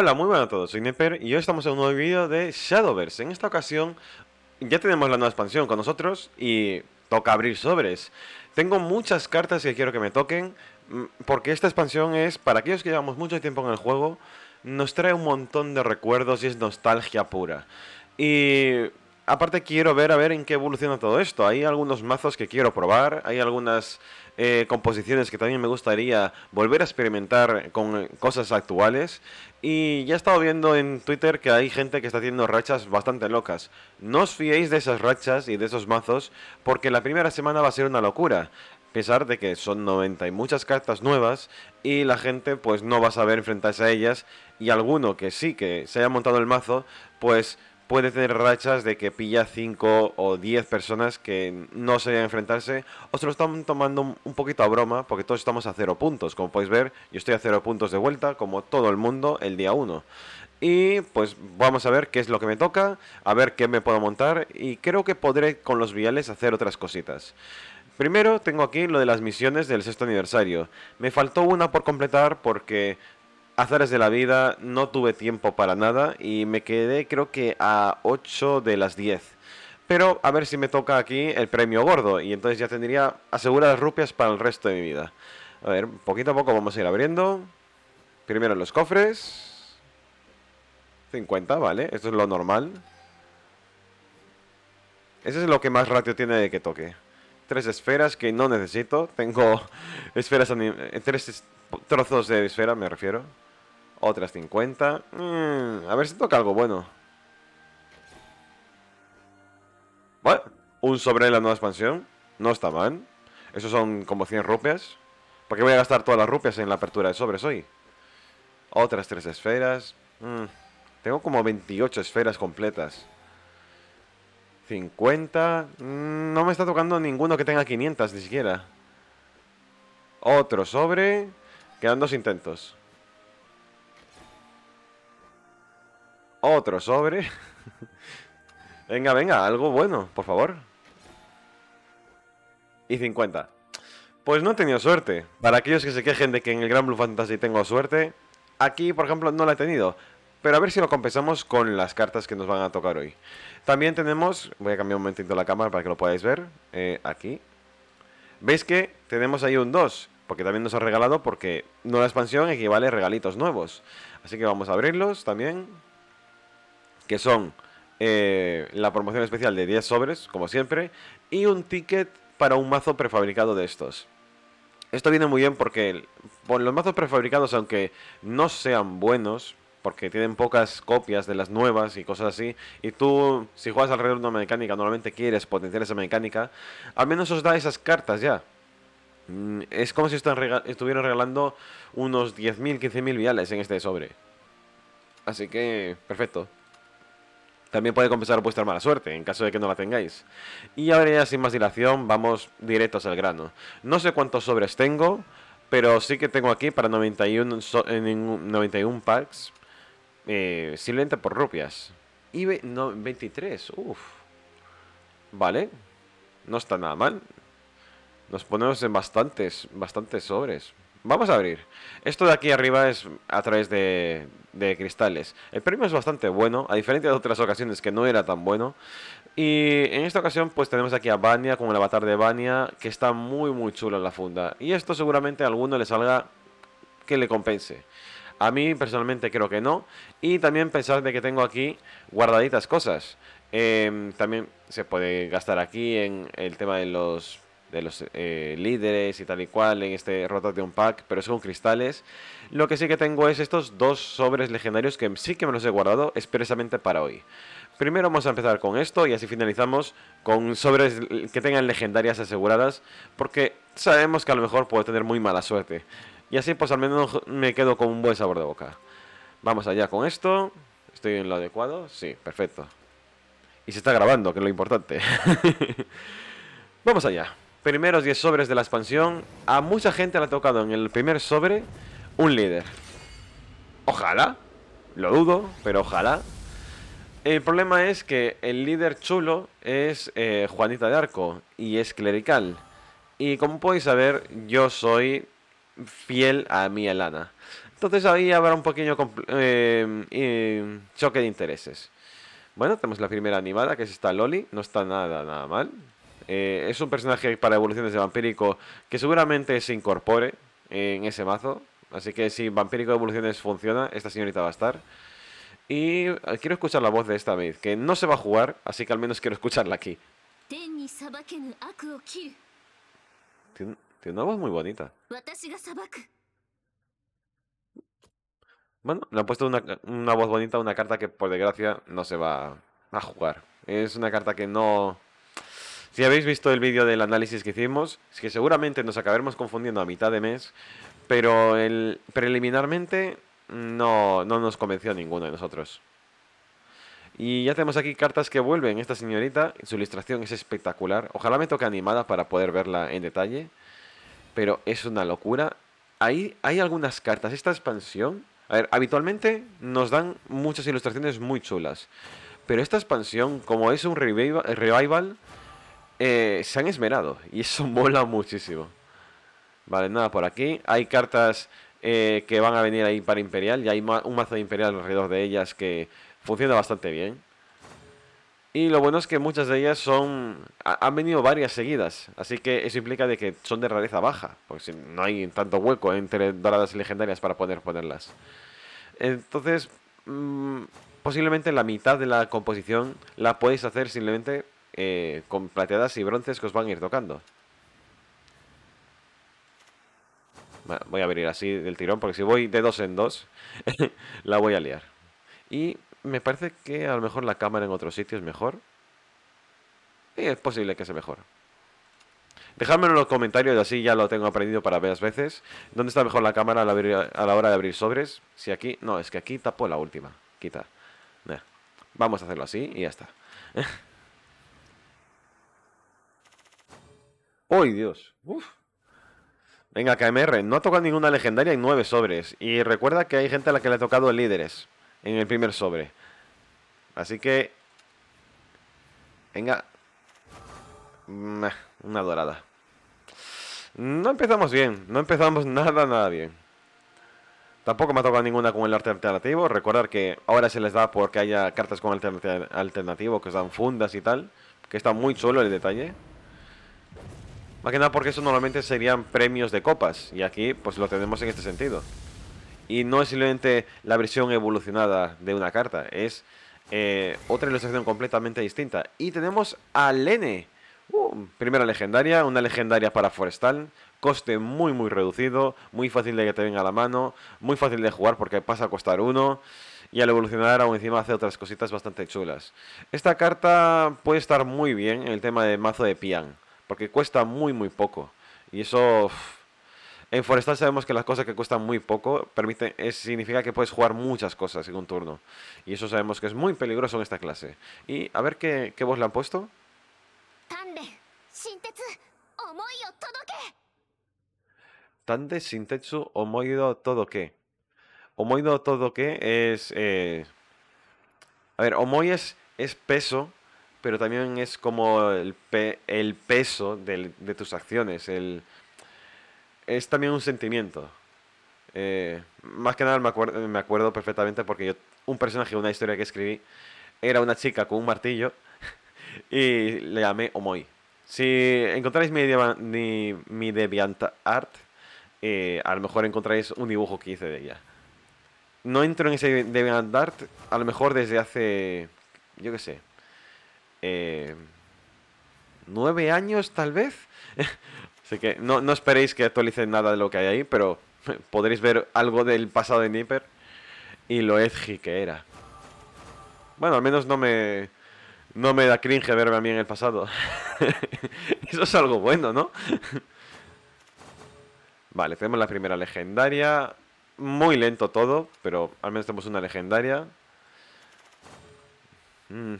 Hola, muy buenas a todos, soy Neper y hoy estamos en un nuevo vídeo de Shadowverse. En esta ocasión ya tenemos la nueva expansión con nosotros y toca abrir sobres. Tengo muchas cartas que quiero que me toquen mm, porque esta expansión es, para aquellos que llevamos mucho tiempo en el juego, nos trae un montón de recuerdos y es nostalgia pura. Y aparte quiero ver a ver en qué evoluciona todo esto. Hay algunos mazos que quiero probar, hay algunas eh, composiciones que también me gustaría volver a experimentar con cosas actuales. Y ya he estado viendo en Twitter que hay gente que está haciendo rachas bastante locas. No os fiéis de esas rachas y de esos mazos porque la primera semana va a ser una locura. A pesar de que son 90 y muchas cartas nuevas y la gente pues no va a saber enfrentarse a ellas y alguno que sí que se haya montado el mazo pues puede tener rachas de que pilla 5 o 10 personas que no se a enfrentarse o se lo están tomando un poquito a broma porque todos estamos a 0 puntos. Como podéis ver, yo estoy a 0 puntos de vuelta como todo el mundo el día 1. Y pues vamos a ver qué es lo que me toca, a ver qué me puedo montar y creo que podré con los viales hacer otras cositas. Primero tengo aquí lo de las misiones del sexto aniversario. Me faltó una por completar porque azares de la vida, no tuve tiempo para nada y me quedé creo que a 8 de las 10. Pero a ver si me toca aquí el premio gordo y entonces ya tendría aseguradas rupias para el resto de mi vida. A ver, poquito a poco vamos a ir abriendo. Primero los cofres. 50, vale, esto es lo normal. Eso es lo que más ratio tiene de que toque. Tres esferas que no necesito. Tengo esferas tres trozos de esfera, me refiero. Otras 50. Mm, a ver si toca algo bueno. Bueno, un sobre de la nueva expansión. No está mal. Esos son como 100 rupias. ¿Por qué voy a gastar todas las rupias en la apertura de sobres hoy? Otras tres esferas. Mm, tengo como 28 esferas completas. 50. Mm, no me está tocando ninguno que tenga 500 ni siquiera. Otro sobre. Quedan dos intentos. Otro sobre. venga, venga, algo bueno, por favor. Y 50. Pues no he tenido suerte. Para aquellos que se quejen de que en el Gran Blue Fantasy tengo suerte, aquí, por ejemplo, no la he tenido. Pero a ver si lo compensamos con las cartas que nos van a tocar hoy. También tenemos... Voy a cambiar un momentito la cámara para que lo podáis ver. Eh, aquí. ¿Veis que tenemos ahí un 2? Porque también nos ha regalado porque no la expansión equivale a regalitos nuevos. Así que vamos a abrirlos también que son eh, la promoción especial de 10 sobres, como siempre, y un ticket para un mazo prefabricado de estos. Esto viene muy bien porque los mazos prefabricados, aunque no sean buenos, porque tienen pocas copias de las nuevas y cosas así, y tú, si juegas alrededor de una mecánica, normalmente quieres potenciar esa mecánica, al menos os da esas cartas ya. Mm, es como si estuvieran regalando unos 10.000, 15.000 viales en este sobre. Así que, perfecto. También puede compensar vuestra mala suerte, en caso de que no la tengáis. Y ahora ya sin más dilación, vamos directos al grano. No sé cuántos sobres tengo, pero sí que tengo aquí para 91, 91 eh, packs. Eh, simplemente por rupias. Y 23, uff. Vale, no está nada mal. Nos ponemos en bastantes, bastantes sobres. Vamos a abrir. Esto de aquí arriba es a través de, cristales. El premio es bastante bueno, a diferencia de otras ocasiones que no era tan bueno. Y en esta ocasión pues tenemos aquí a Vania con el avatar de Vania, que está muy muy chulo en la funda. Y esto seguramente a alguno le salga que le compense. A mí personalmente creo que no. Y también pensar de que tengo aquí guardaditas cosas. Em, también se puede gastar aquí en el tema de los de los eh, líderes y tal y cual en este Rotation Pack, pero son cristales. Lo que sí que tengo es estos dos sobres legendarios que sí que me los he guardado expresamente para hoy. Primero vamos a empezar con esto y así finalizamos con sobres que tengan legendarias aseguradas, porque sabemos que a lo mejor puedo tener muy mala suerte. Y así pues al menos me quedo con un buen sabor de boca. Vamos allá con esto. ¿Estoy en lo adecuado? Sí, perfecto. Y se está grabando, que es lo importante. Vamos allá primeros 10 sobres de la expansión, a mucha gente le ha tocado en el primer sobre un líder. Ojalá, lo dudo, pero ojalá. El problema es que el líder chulo es eh, Juanita de Arco y es clerical. Y como podéis saber, yo soy fiel a mi Elana. Entonces ahí habrá un pequeño eh, eh, choque de intereses. Bueno, tenemos la primera animada, que es esta Loli. No está nada, nada mal. Eh, es un personaje para evoluciones de vampírico que seguramente se incorpore eh, en ese mazo. Así que si vampírico de evoluciones funciona, esta señorita va a estar. Y eh, quiero escuchar la voz de esta vez, que no se va a jugar, así que al menos quiero escucharla aquí. Tiene, una voz muy bonita. Bueno, le han puesto una, una voz bonita a una carta que por desgracia no se va a jugar. Es una carta que no si habéis visto el vídeo del análisis que hicimos, es que seguramente nos acabaremos confundiendo a mitad de mes, pero el preliminarmente no, nos convenció a ninguno de nosotros. Y ya tenemos aquí cartas que vuelven. Esta señorita, su ilustración es espectacular. Ojalá me toque animada para poder verla en detalle. Pero es una locura. Ahí hay algunas cartas. Esta expansión... A ver, habitualmente nos dan muchas ilustraciones muy chulas. Pero esta expansión, como es un revival eh, se han esmerado y eso mola muchísimo. Vale, nada por aquí. Hay cartas eh, que van a venir ahí para Imperial y hay un mazo de Imperial alrededor de ellas que funciona bastante bien. Y lo bueno es que muchas de ellas son han venido varias seguidas, así que eso implica de que son de rareza baja, porque si no hay tanto hueco entre doradas y legendarias para poder ponerlas. Entonces, mm, posiblemente la mitad de la composición la podéis hacer simplemente eh, con plateadas y bronces que os van a ir tocando. Voy a abrir así del tirón, porque si voy de dos en dos, la voy a liar. Y me parece que a lo mejor la cámara en otro sitio es mejor. Y es posible que sea mejor. Dejadmelo en los comentarios, así ya lo tengo aprendido para varias veces. ¿Dónde está mejor la cámara a la hora de abrir sobres? Si aquí... No, es que aquí tapo la última. Quita. Vamos a hacerlo así y ya está. ¡Uy, Dios! Uf. Venga, KMR, no ha tocado ninguna legendaria en nueve sobres. Y recuerda que hay gente a la que le ha tocado líderes en el primer sobre. Así que... Venga. Una dorada. No empezamos bien. No empezamos nada, nada bien. Tampoco me ha tocado ninguna con el arte alternativo. Recordar que ahora se les da porque haya cartas con arte alternativo que se dan fundas y tal. Que está muy chulo el detalle. Más que nada porque eso normalmente serían premios de copas. Y aquí pues lo tenemos en este sentido. Y no es simplemente la versión evolucionada de una carta. Es eh, otra ilustración completamente distinta. Y tenemos a Lene. Uh, primera legendaria, una legendaria para Forestal. Coste muy muy reducido, muy fácil de que te venga a la mano, muy fácil de jugar porque pasa a costar uno. Y al evolucionar aún encima hace otras cositas bastante chulas. Esta carta puede estar muy bien en el tema de mazo de Pian porque cuesta muy, muy poco. Y eso... En Forestal sabemos que las cosas que cuestan muy poco permiten, significa que puedes jugar muchas cosas en un turno. Y eso sabemos que es muy peligroso en esta clase. Y a ver qué, qué voz le han puesto. Tande, Shintetsu, Omoido, todo que. Omoido, todo que es... Eh, a ver, Omoi es, es peso pero también es como el, peso de tus acciones. es también un sentimiento. Eh, más que nada me, me acuerdo perfectamente porque yo, un personaje una historia que escribí era una chica con un martillo y le llamé Omoi. Si encontráis mi, mi, mi DeviantArt, eh, a lo mejor encontráis un dibujo que hice de ella. No entro en ese DeviantArt, a lo mejor desde hace, yo qué sé, eh, nueve años tal vez. Así que no, esperéis que actualicen nada de lo que hay ahí, pero podréis ver algo del pasado de Nipper y lo edgy que era. Bueno, al menos no me, no me da cringe verme a mí en el pasado. Eso es algo bueno, ¿no? vale, tenemos la primera legendaria. Muy lento todo, pero al menos tenemos una legendaria. Mm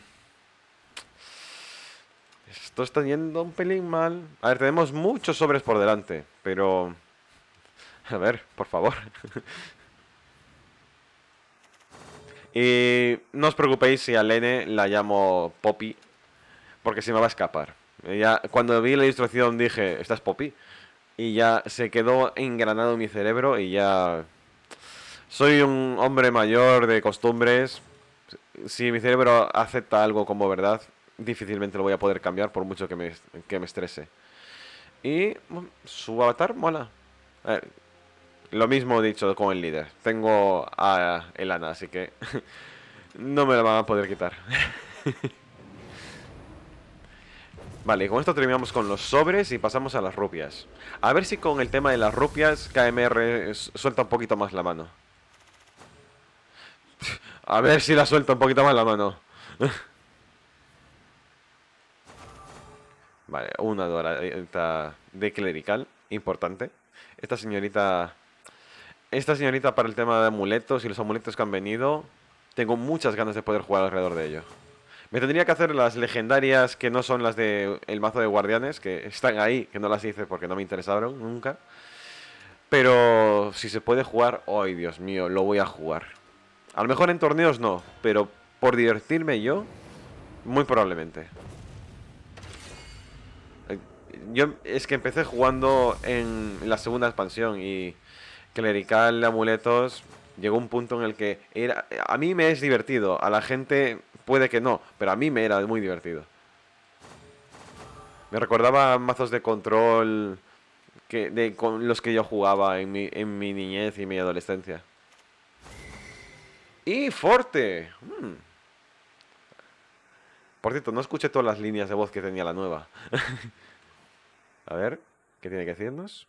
esto está yendo un pelín mal. A ver, tenemos muchos sobres por delante, pero... A ver, por favor. y no os preocupéis si a Lene la llamo Poppy, porque se me va a escapar. Ya, cuando vi la instrucción dije, esta es Poppy. Y ya se quedó engranado en mi cerebro y ya... Soy un hombre mayor de costumbres. Si mi cerebro acepta algo como verdad, difícilmente lo voy a poder cambiar por mucho que me, estrese. Y mm, su avatar mola. lo mismo he dicho con el líder. Tengo a Elana, así que no me la van a poder quitar. Vale, con esto terminamos con los sobres y pasamos a las rupias. A ver si con el tema de las rupias KMR suelta un poquito más la mano. A ver si la suelta un poquito más la mano. Vale, una doradita eh, de clerical, importante. Esta señorita... Esta señorita para el tema de amuletos y los amuletos que han venido, tengo muchas ganas de poder jugar alrededor de ello. Me tendría que hacer las legendarias que no son las del el mazo de guardianes, que están ahí, que no las hice porque no me interesaron nunca. Pero si se puede jugar, ¡ay, Dios mío! Lo voy a jugar. A lo mejor en torneos no, pero por divertirme yo, muy probablemente yo es que empecé jugando en la segunda expansión y clerical, amuletos, llegó un punto en el que era, a mí me es divertido, a la gente puede que no, pero a mí me era muy divertido. Me recordaba mazos de control de, con los que yo jugaba en mi, en mi niñez y mi adolescencia. Y fuerte mm. Por cierto, no escuché todas las líneas de voz que tenía la nueva. A ver, ¿qué tiene que decirnos?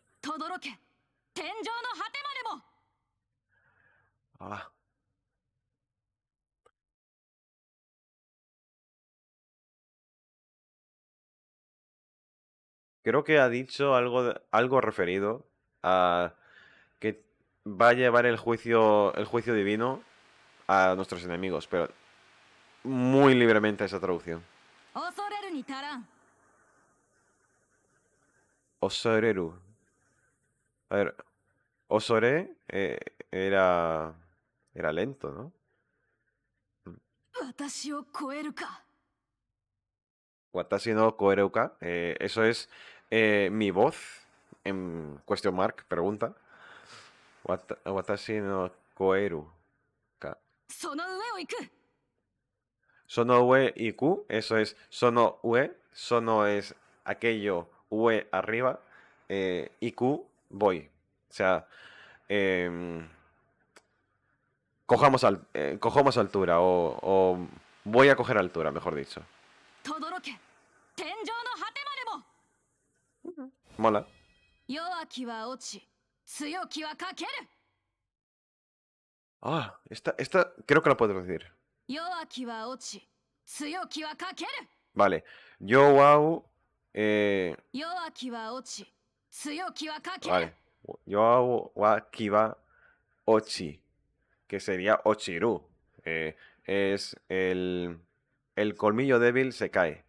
Creo que ha dicho algo, referido a que va a llevar el juicio, el juicio divino a nuestros enemigos, pero muy libremente esa traducción. Osoreru. A ver, Osore eh, era, era lento, ¿no? Watashi no Koeruka. Eh, eso es eh, mi voz. En cuestión mark, pregunta. watashi no Koeruka. Sono ue iku. Eso es sono ue. Sono es aquello Ue, arriba, eh, Q, voy. O sea, em, cojamos, eh, cojamos altura o, voy a coger altura, mejor dicho. Mola. Ah, esta, esta creo que la puedo decir. Vale. Yo, wow, eh, vale. Yo wa kiwa ochi, que sería ochiru. Eh, es el, el colmillo débil se cae.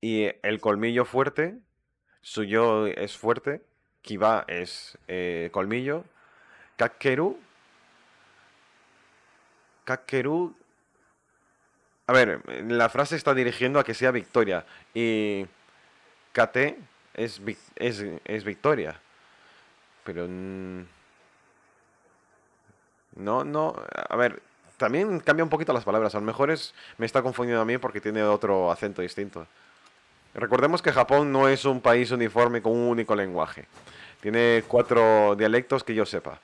Y el colmillo fuerte, suyo es fuerte, kiba es eh, colmillo, kakeru, kakeru a ver, eh, la frase está dirigiendo a que sea victoria. Y KT es, victoria. Pero... No, no. A ver, también cambia un poquito las palabras. A lo mejor me está confundiendo a mí porque tiene otro acento distinto. Recordemos que Japón no es un país uniforme con un único lenguaje. Tiene cuatro dialectos que yo sepa.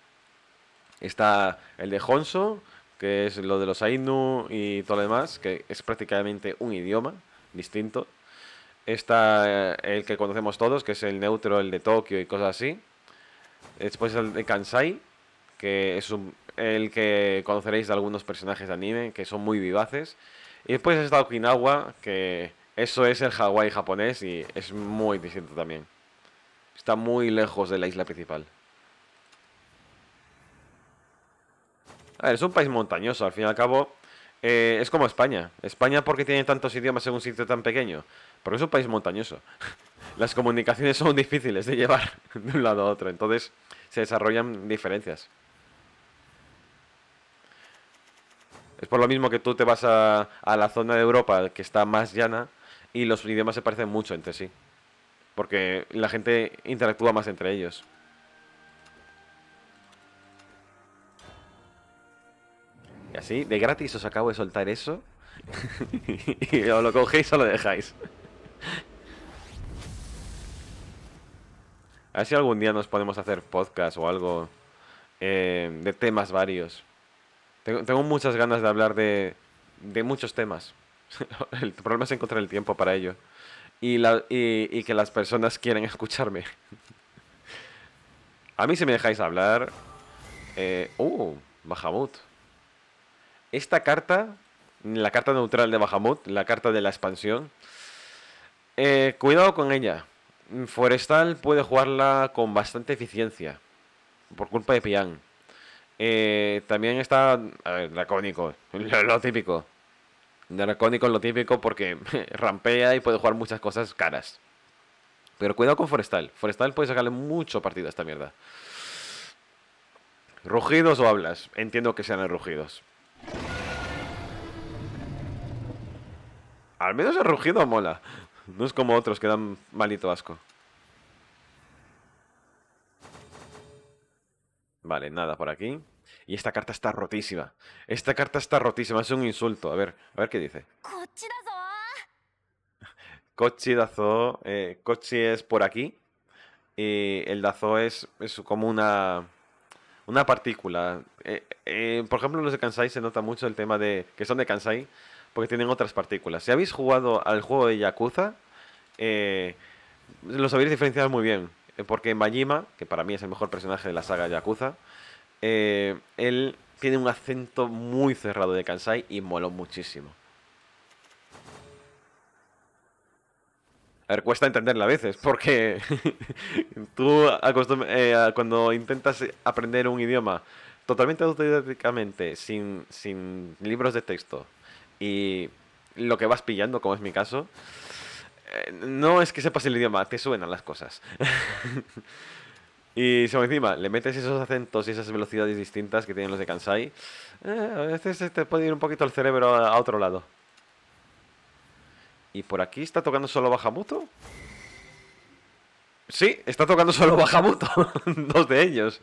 está el de Honso, que es lo de los Ainu y todo lo demás, que es prácticamente un idioma distinto. Está eh, el que conocemos todos, que es el neutro, el de Tokio y cosas así. Después el de Kansai, que es el que conoceréis de algunos personajes de anime, que son muy vivaces. Y después está Okinawa, que eso es el Hawái japonés y es muy distinto también. Está muy lejos de la isla principal. A ver, es un país montañoso, al fin y al cabo. Eh, es como España. España porque tiene tantos idiomas en un sitio tan pequeño. Porque es un país montañoso. Las comunicaciones son difíciles de llevar de un lado a otro. Entonces se desarrollan diferencias. Es por lo mismo que tú te vas a, a la zona de Europa que está más llana y los idiomas se parecen mucho entre sí. Porque la gente interactúa más entre ellos. Y así, de gratis os acabo de soltar eso. y lo cogéis o lo dejáis. A ver si algún día nos podemos hacer podcast o algo eh, de temas varios. Tengo, muchas ganas de hablar de, de muchos temas. el problema es encontrar el tiempo para ello. Y, que las personas quieran escucharme. A mí si me dejáis hablar... Eh, ¡Uh! esta carta, la carta neutral de Bahamut, la carta de la expansión, eh, cuidado con ella. Forestal puede jugarla con bastante eficiencia, por culpa de Pian. Eh, también está, a Dracónico, lo, lo típico. Dracónico es lo típico porque rampea y puede jugar muchas cosas caras. Pero cuidado con Forestal. Forestal puede sacarle mucho partido a esta mierda. Rugidos o hablas. Entiendo que sean rugidos. Al menos el rugido mola. No es como otros que dan malito asco. Vale, nada por aquí. Y esta carta está rotísima. Esta carta está rotísima, es un insulto. A ver, a ver qué dice. Kochi Dazo. Eh, Kochi es por aquí. Y el Dazo es, como una. Una partícula. Eh, eh, por ejemplo, los de Kansai se nota mucho el tema de. que son de Kansai porque tienen otras partículas. Si habéis jugado al juego de Yakuza, eh, lo sabéis diferenciar muy bien, eh, porque Majima, que para mí es el mejor personaje de la saga Yakuza, eh, él tiene un acento muy cerrado de Kansai y moló muchísimo. A ver, cuesta entenderla a veces, porque tú cuando intentas aprender un idioma totalmente autodidácticamente, sin, sin libros de texto, y lo que vas pillando, como es mi caso, eh, no es que sepas el idioma, te suenan las cosas. y sobre encima, le metes esos acentos y esas velocidades distintas que tienen los de Kansai, eh, a veces te puede ir un poquito el cerebro a, otro lado. ¿Y por aquí está tocando solo Bajamuto? Sí, está tocando solo Bajamuto. dos de ellos.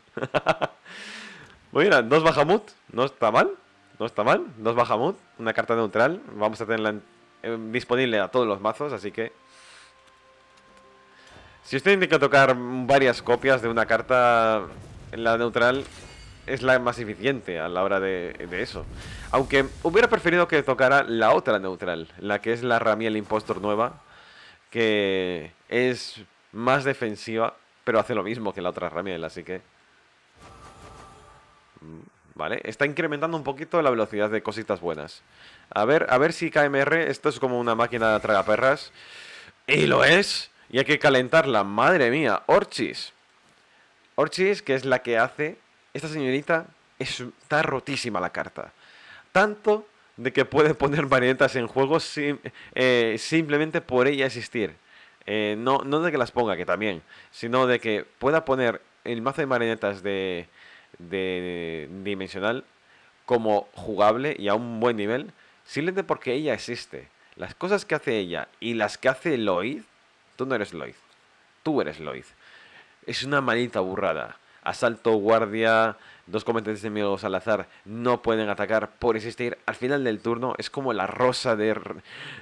bueno, pues dos Bajamut, no está mal. No está mal, dos Bahamut, una carta neutral. Vamos a tenerla disponible a todos los mazos, así que... Si usted tiene que tocar varias copias de una carta, en la neutral es la más eficiente a la hora de, de eso. Aunque hubiera preferido que tocara la otra neutral, la que es la Ramiel Impostor nueva, que es más defensiva, pero hace lo mismo que la otra Ramiel, así que... Mm, ¿vale? Está incrementando un poquito la velocidad de cositas buenas. A ver, a ver si KMR, esto es como una máquina de tragaperras. Y lo es. Y hay que calentarla. Madre mía, Orchis. Orchis, que es la que hace... Esta señorita está rotísima la carta. Tanto de que puede poner marionetas en juego eh, simplemente por ella existir. Eh, no, no de que las ponga, que también, sino de que pueda poner el mazo de marionetas de, de dimensional como jugable y a un buen nivel, simplemente porque ella existe. Las cosas que hace ella y las que hace Lloyd, tú no eres Lloyd, tú eres Lloyd. Es una manita burrada. Asalto, guardia, dos cometentes enemigos al azar no pueden atacar por existir. Al final del turno es como la rosa de,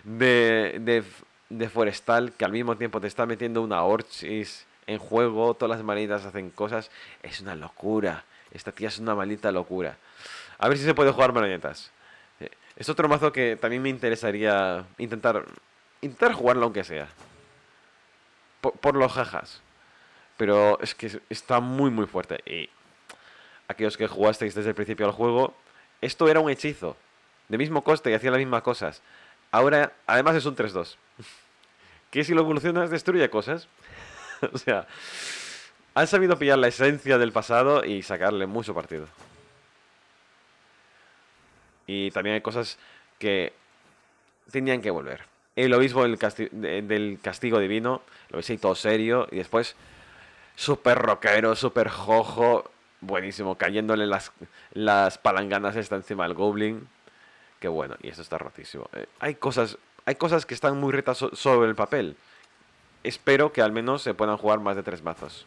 de, de Forestal que al mismo tiempo te está metiendo una Orchis en juego, todas las manitas hacen cosas. Es una locura. Esta tía es una maldita locura. A ver si se puede jugar marionetas. Eh, es otro mazo que también me interesaría intentar intentar jugarlo aunque sea. Por, los jajas. Pero es que está muy muy fuerte. Y aquellos que jugasteis desde el principio al juego, esto era un hechizo. De mismo coste y hacía las mismas cosas. Ahora, además es un 3-2. que si lo evolucionas destruye cosas. o sea, han sabido pillar la esencia del pasado y sacarle mucho partido. Y también hay cosas que tenían que volver. El obispo del, castigo divino, lo veis ahí todo serio, y después súper rockero, súper jojo, buenísimo, cayéndole las, palanganas esta encima del goblin. Qué bueno, y esto está rotísimo. Eh, hay, cosas, hay cosas que están muy retas sobre el papel. Espero que al menos se puedan jugar más de tres mazos.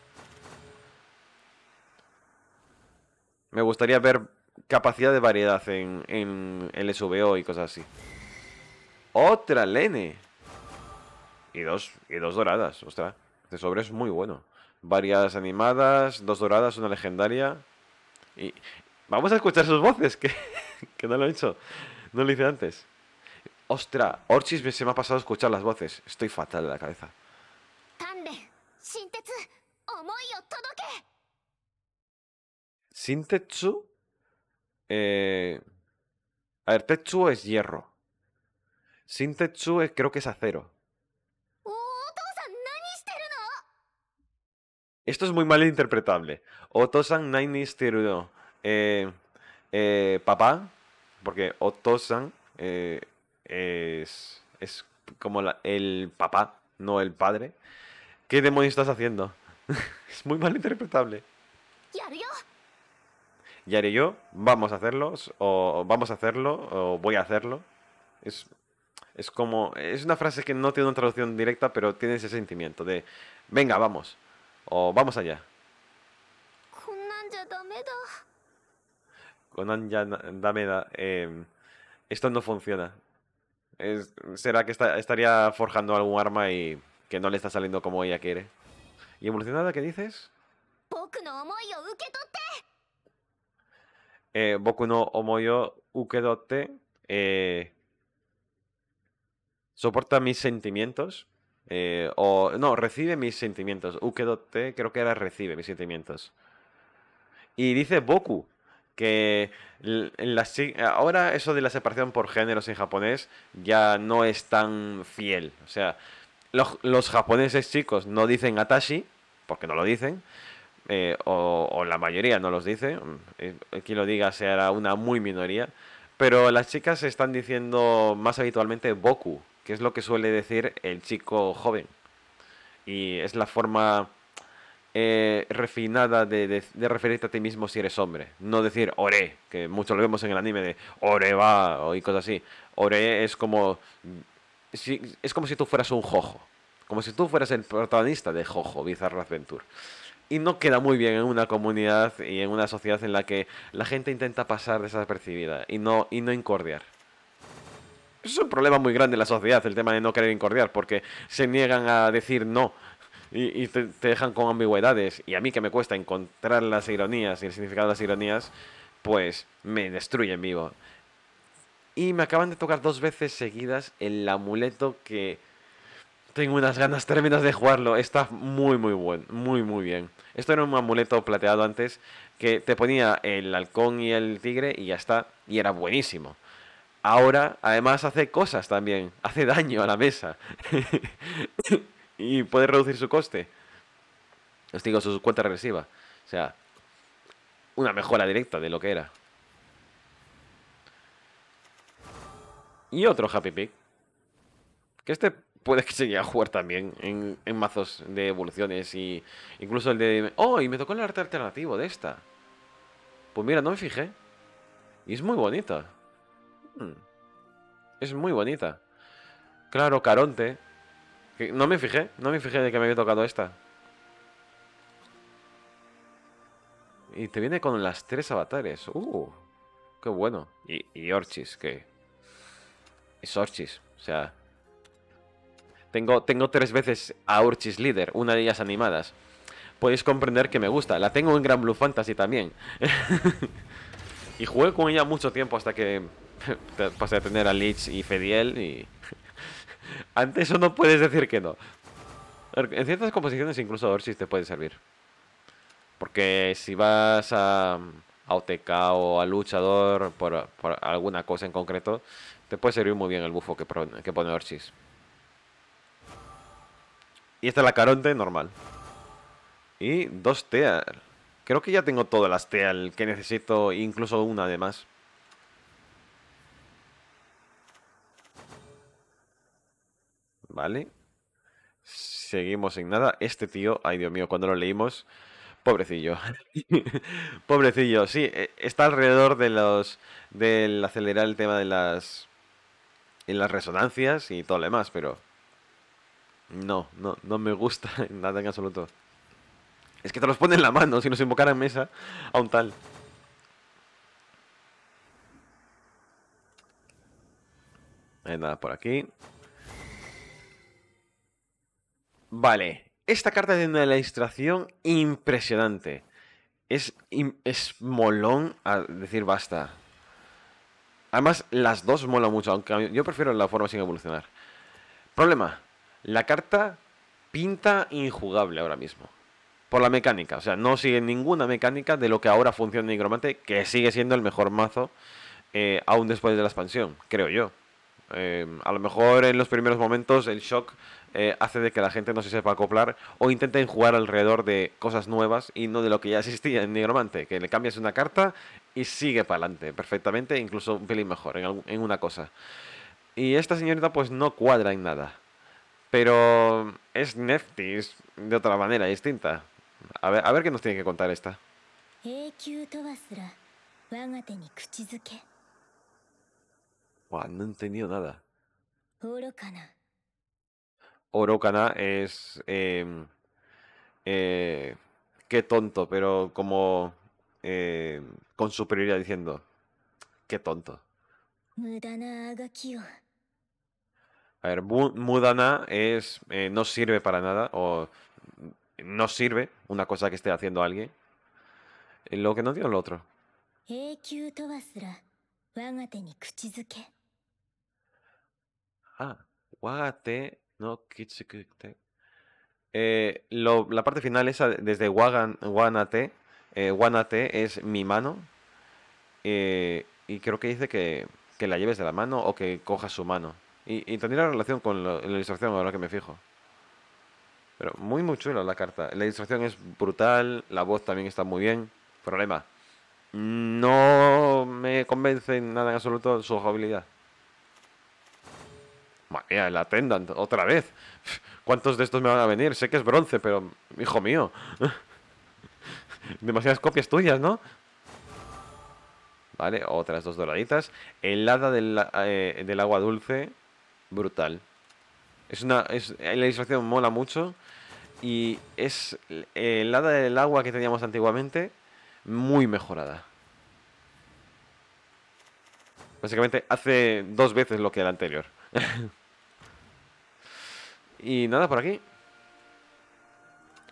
Me gustaría ver capacidad de variedad en, el SVO y cosas así. ¡Otra Lene! Y dos, y dos doradas, ostras. Este sobre es muy bueno. Variadas animadas, dos doradas, una legendaria. Y vamos a escuchar sus voces, que, no lo he hecho. No lo hice antes. Ostra, Orchis se me ha pasado a escuchar las voces. Estoy fatal de la cabeza. Sin Tetsu. Eh, a ver, Tetsu es hierro. Sin Tetsu es, creo que es acero. Oh, Esto es muy mal interpretable. Otosan nanisterudo Eh, eh, papá, porque Otosan eh, es, es como el papá, no el padre. ¿Qué demonios estás haciendo? es muy mal interpretable. Ya y yo vamos a hacerlo, o vamos a hacerlo, o voy a hacerlo. Es, es como, es una frase que no tiene una traducción directa, pero tiene ese sentimiento de, venga, vamos, o vamos allá. Conan ya Dameda, esto no funciona. ¿Será que estaría forjando algún arma y que no le está saliendo como ella quiere? ¿Y evolucionada qué dices? Eh, Boku no Omoyo ukedote eh, soporta mis sentimientos. Eh, o no, recibe mis sentimientos. Ukedote, creo que era recibe mis sentimientos. Y dice Boku que ahora eso de la separación por géneros en japonés ya no es tan fiel. O sea, los, los japoneses chicos no dicen atashi, porque no lo dicen, eh, o, la mayoría no los dice, mm, quien lo diga será una muy minoría, pero las chicas están diciendo más habitualmente Boku, que es lo que suele decir el chico joven. Y es la forma eh, refinada de, referirte a ti mismo si eres hombre. No decir ore, que mucho lo vemos en el anime de ore va y cosas así. Ore es como, si, es como si tú fueras un jojo. Como si tú fueras el protagonista de Jojo, Bizarro Adventure y no queda muy bien en una comunidad y en una sociedad en la que la gente intenta pasar desapercibida y no, y no incordiar. Es un problema muy grande en la sociedad el tema de no querer incordiar porque se niegan a decir no y, te, dejan con ambigüedades y a mí que me cuesta encontrar las ironías y el significado de las ironías, pues me destruyen vivo. Y me acaban de tocar dos veces seguidas el amuleto que tengo unas ganas tremendas de jugarlo. Está muy, muy bueno. Muy, muy bien. Esto era un amuleto plateado antes que te ponía el halcón y el tigre y ya está. Y era buenísimo. Ahora, además, hace cosas también. Hace daño a la mesa. y puede reducir su coste. Os digo, su cuenta regresiva. O sea, una mejora directa de lo que era. Y otro Happy Pick. Que este puedes que se llegue a jugar también en, mazos de evoluciones y incluso el de... ¡Oh! Y me tocó el arte alternativo de esta. Pues mira, no me fijé. Y es muy bonita. Hmm. Es muy bonita. Claro, Caronte. no me fijé, no me fijé de que me había tocado esta. Y te viene con las tres avatares. ¡Uh! ¡Qué bueno! Y, y Orchis, qué Es Orchis, o sea... Tengo, tres veces a Urchis Líder, una de ellas animadas. Podéis comprender que me gusta. La tengo en Gran Blue Fantasy también. y jugué con ella mucho tiempo hasta que pasé a tener a Lich y Fediel y... Ante eso no puedes decir que no. Er, en ciertas composiciones incluso Urchis te puede servir. Porque si vas a, a OTK o a luchador por, alguna cosa en concreto, te puede servir muy bien el bufo que, que pone Orchis. Y esta es la Caronte normal. Y dos Teal. Creo que ya tengo todas las Teal que necesito, incluso una además Vale. Seguimos sin nada. Este tío, ay Dios mío, cuando lo leímos... Pobrecillo. Pobrecillo, sí. Eh, está alrededor de los... del acelerar el tema de las... en las resonancias y todo lo demás, pero... No, no, no me gusta nada en absoluto. Es que te los pone en la mano, si nos en mesa, a un tal. No hay nada por aquí. Vale, esta carta tiene una ilustración impresionante. Es, es molón a decir basta. Además, las dos mola mucho, aunque yo prefiero la forma sin evolucionar. Problema, la carta pinta injugable ahora mismo. Por la mecánica. O sea, no sigue ninguna mecánica de lo que ahora funciona en Nigromante, que sigue siendo el mejor mazo eh, aún después de la expansión, creo yo. Eh, a lo mejor en los primeros momentos el shock eh, hace de que la gente no se sepa acoplar o intenten jugar alrededor de cosas nuevas y no de lo que ya existía en Nigromante, que le cambias una carta y sigue para adelante perfectamente, incluso un pelín mejor en, en una cosa. Y esta señorita pues no cuadra en nada. Pero es Neftis de otra manera, distinta. A ver, a ver qué nos tiene que contar esta. no he entendido nada. Orokana. es... Em, eh, qué tonto, pero como... Em, con superioridad diciendo... Qué tonto. A ver, Mudana es. Eh, no sirve para nada. O no sirve una cosa que esté haciendo alguien. Eh, lo que no dio el otro. Ah, wagate no kitsukute. Eh, la parte final esa desde wagan, Wanate. es mi mano. y creo que dice que, que la lleves de la mano o que cojas su mano. Y, tendría la relación con la ilustración, ahora que me fijo. Pero muy, muy chula la carta. La ilustración es brutal, la voz también está muy bien. Problema. No me convence nada en absoluto su jugabilidad. Mira, el otra vez. ¿Cuántos de estos me van a venir? Sé que es bronce, pero... Hijo mío. Demasiadas copias tuyas, ¿no? Vale, otras dos doraditas. El del, eh, del agua dulce brutal. Es una, es, la ilustración mola mucho y es eh, el hada del agua que teníamos antiguamente muy mejorada. Básicamente hace dos veces lo que el anterior. y nada, por aquí.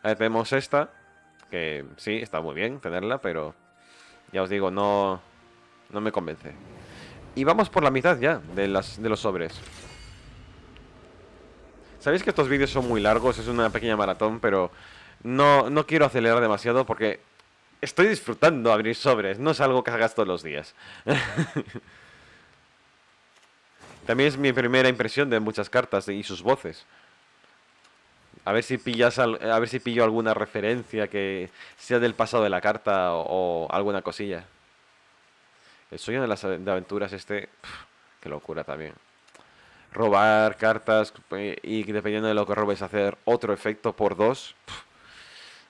Ahí tenemos esta, que sí, está muy bien tenerla, pero ya os digo, no, no me convence. Y vamos por la mitad ya de, las, de los sobres. Sabéis que estos vídeos son muy largos, es una pequeña maratón, pero no, no quiero acelerar demasiado porque estoy disfrutando abrir sobres, no es algo que hagas todos los días. También es mi primera impresión de muchas cartas y sus voces. A ver si pillas a ver si pillo alguna referencia que sea del pasado de la carta o, alguna cosilla. El sueño de las aventuras este, qué locura también robar cartas eh, y dependiendo de lo que robes hacer otro efecto por dos.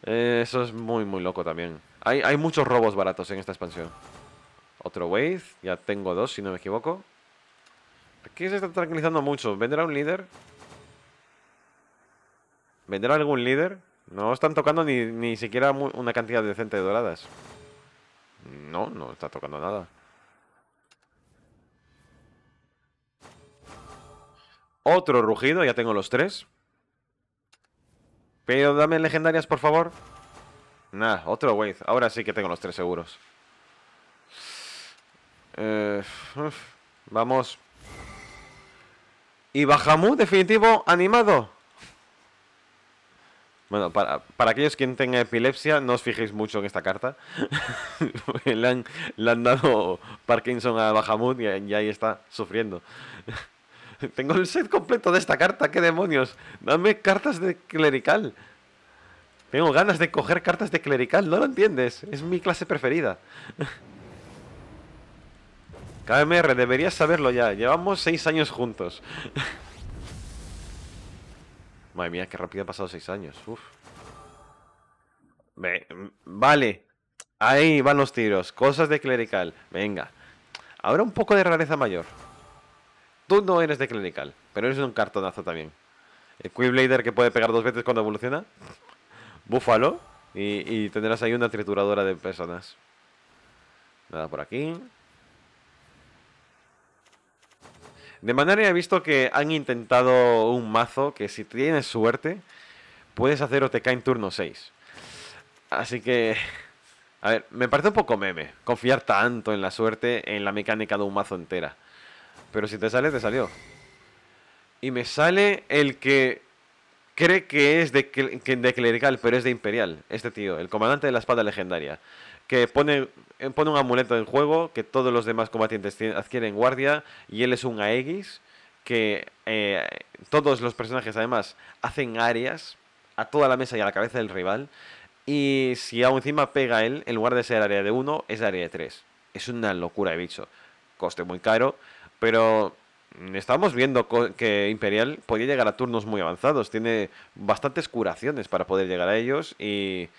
Eh, eso es muy, muy loco también. Hay, hay muchos robos baratos en esta expansión. Otro wave, ya tengo dos si no me equivoco. Aquí se está tranquilizando mucho. ¿Vendrá un líder? ¿Vendrá algún líder? No están tocando ni, ni siquiera una cantidad decente de doradas. No, no está tocando nada. Otro rugido, ya tengo los tres. Pero dame legendarias, por favor. Nah, otro wave. Ahora sí que tengo los tres seguros. Eh, vamos. Y Bahamut, definitivo, animado. Bueno, para, aquellos que tengan epilepsia, no os fijéis mucho en esta carta. le, han, le, han, dado Parkinson a Bahamut y ahí está sufriendo. Tengo el set completo de esta carta, qué demonios. Dame cartas de clerical. Tengo ganas de coger cartas de clerical, no lo entiendes. Es mi clase preferida. KMR, deberías saberlo ya. Llevamos seis años juntos. Madre mía, qué rápido han pasado seis años. Vale. Ahí van los tiros. Cosas de clerical. Venga. Ahora un poco de rareza mayor. Tú no eres de Clinical, pero eres un cartonazo también. El Quillblader que puede pegar dos veces cuando evoluciona. Búfalo. Y, tendrás ahí una trituradora de personas. Nada por aquí. De manera he visto que han intentado un mazo que si tienes suerte puedes hacer OTK en turno 6. Así que... A ver, me parece un poco meme confiar tanto en la suerte en la mecánica de un mazo entera. Pero si te sale, te salió. Y me sale el que cree que es de, que de clerical, pero es de imperial. Este tío, el comandante de la espada legendaria. Que pone, eh, pone un amuleto en juego, que todos los demás combatientes adquieren guardia, y él es un Aegis, que eh, todos los personajes además hacen áreas a toda la mesa y a la cabeza del rival. Y si aún encima pega él, en lugar de ser área de 1, es área de 3. Es una locura de bicho. Coste muy caro pero estábamos viendo que Imperial podía llegar a turnos muy avanzados. Tiene bastantes curaciones para poder llegar a ellos y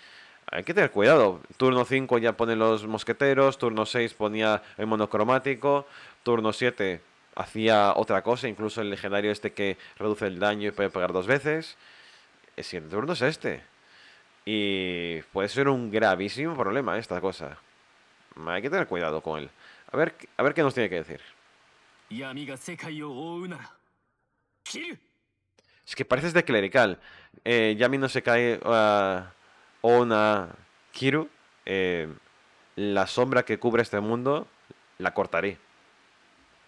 hay que tener cuidado. Turno 5 ya pone los mosqueteros, turno 6 ponía el monocromático, turno 7 hacía otra cosa, incluso el legendario este que reduce el daño y puede pegar dos veces. El el turno es este. Y puede ser un gravísimo problema esta cosa. Hay que tener cuidado con él. A ver, a ver qué nos tiene que decir. Es que pareces de clerical. Eh, Yami no se cae una ah, Kiru. Eh, la sombra que cubre este mundo la cortaré.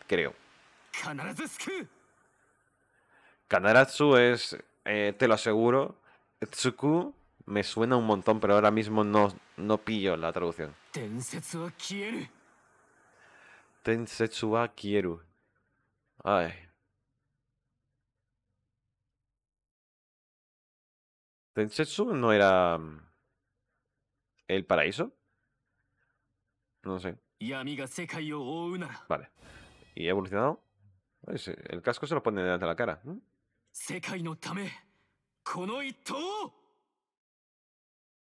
Creo. Kanaratsu es, eh, te lo aseguro, Tsuku me suena un montón, pero ahora mismo no, no pillo la traducción. Tensetsu wa Ay. no era mm, el paraíso? No sé. Vale. ¿Y ha evolucionado? Eh, el casco se lo pone delante de la cara. ¿Mm?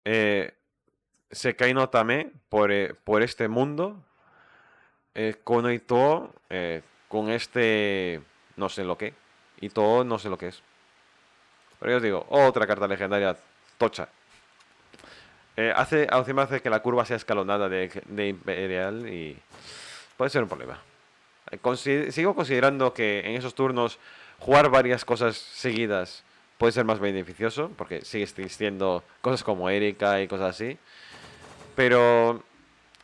Eh, Sekai no Tame por, eh, por este mundo. Eh, Konoito eh, con este no sé lo que. Y todo no sé lo que es. Pero yo os digo, otra carta legendaria tocha. Eh, hace, encima hace que la curva sea escalonada de, de Imperial y puede ser un problema. Eh, sigo considerando que en esos turnos jugar varias cosas seguidas puede ser más beneficioso, porque sigue existiendo cosas como Erika y cosas así. Pero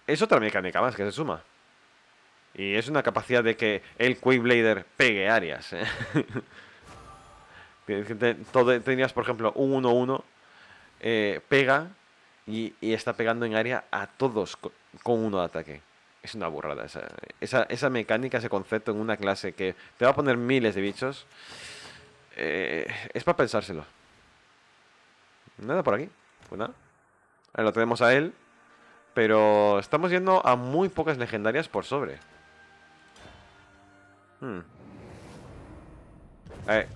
es otra mecánica más que se suma. Y es una capacidad de que el Quayblader pegue áreas. ¿eh? tenías, por ejemplo, un 1-1, eh, pega y, está pegando en área a todos con, uno de ataque. Es una burrada esa, mecánica, ese concepto en una clase que te va a poner miles de bichos. Eh, es para pensárselo. Nada por aquí. Pues lo tenemos a él. Pero estamos yendo a muy pocas legendarias por sobre. Hmm. Eh,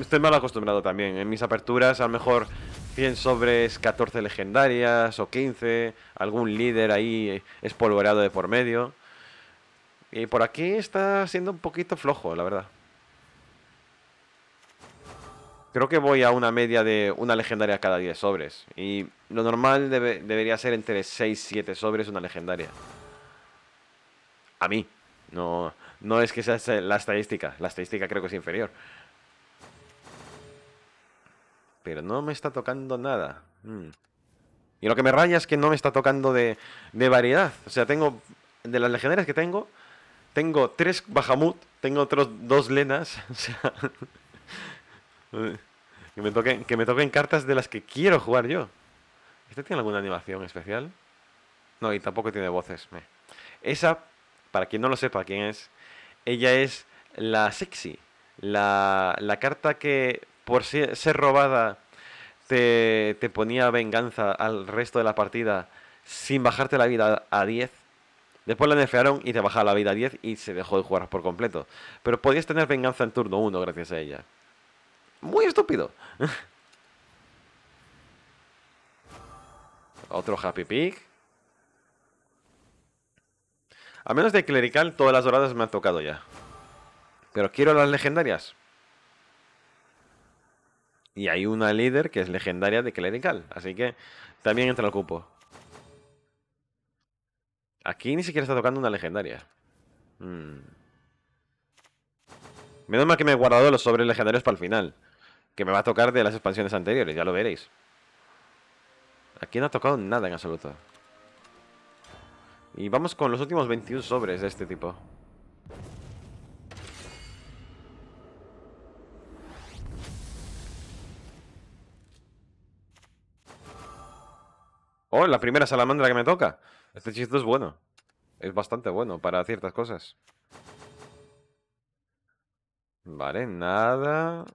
estoy, mal acostumbrado también. En mis aperturas a lo mejor 100 sobres, 14 legendarias o 15. Algún líder ahí espolvoreado de por medio. Y por aquí está siendo un poquito flojo, la verdad. Creo que voy a una media de una legendaria cada 10 sobres. Y lo normal debería ser entre 6 7 sobres una legendaria. A mí. No, no es que sea eh, la estadística. La estadística creo que es inferior. Pero no me está tocando nada. Mm. Y lo que me raya es que no me está tocando de, variedad. O sea, tengo... De las legendarias que tengo, tengo tres Bahamut, tengo otros dos Lenas. O sea... que, me toquen, que me toquen cartas de las que quiero jugar yo. ¿Este tiene alguna animación especial? No, y tampoco tiene voces. Esa, para quien no lo sepa quién es, ella es la sexy, la, la carta que por ser, robada te, ponía venganza al resto de la partida sin bajarte la vida a 10. Después la nefearon y te bajaba la vida a 10 y se dejó de jugar por completo. Pero podías tener venganza en turno 1 gracias a ella. Muy estúpido. Otro Happy pick. A menos de clerical, todas las doradas me han tocado ya. Pero quiero las legendarias. Y hay una líder que es legendaria de clerical. Así que también entra al cupo. Aquí ni siquiera está tocando una legendaria. Hmm. Menos mal que me he guardado los sobres legendarios para el final. Que me va a tocar de las expansiones anteriores, ya lo veréis. Aquí no ha tocado nada en absoluto. Y vamos con los últimos 21 sobres de este tipo. Oh, la primera salamandra que me toca. Este chiste es bueno. Es bastante bueno para ciertas cosas. Vale, nada.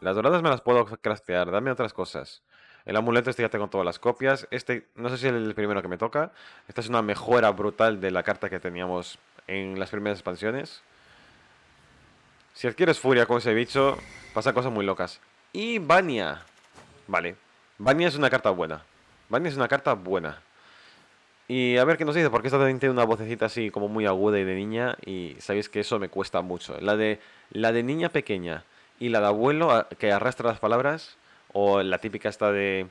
Las doradas me las puedo craftear. Dame otras cosas. El amuleto este ya tengo todas las copias. Este, no sé si es el primero que me toca. Esta es una mejora brutal de la carta que teníamos en las primeras expansiones. Si adquieres furia con ese bicho, pasa cosas muy locas. Y Bania. Vale. Bania es una carta buena. Bania es una carta buena. Y a ver qué nos dice, porque esta también tiene una vocecita así como muy aguda y de niña. Y sabéis que eso me cuesta mucho. La de, la de niña pequeña y la de abuelo que arrastra las palabras o la típica esta de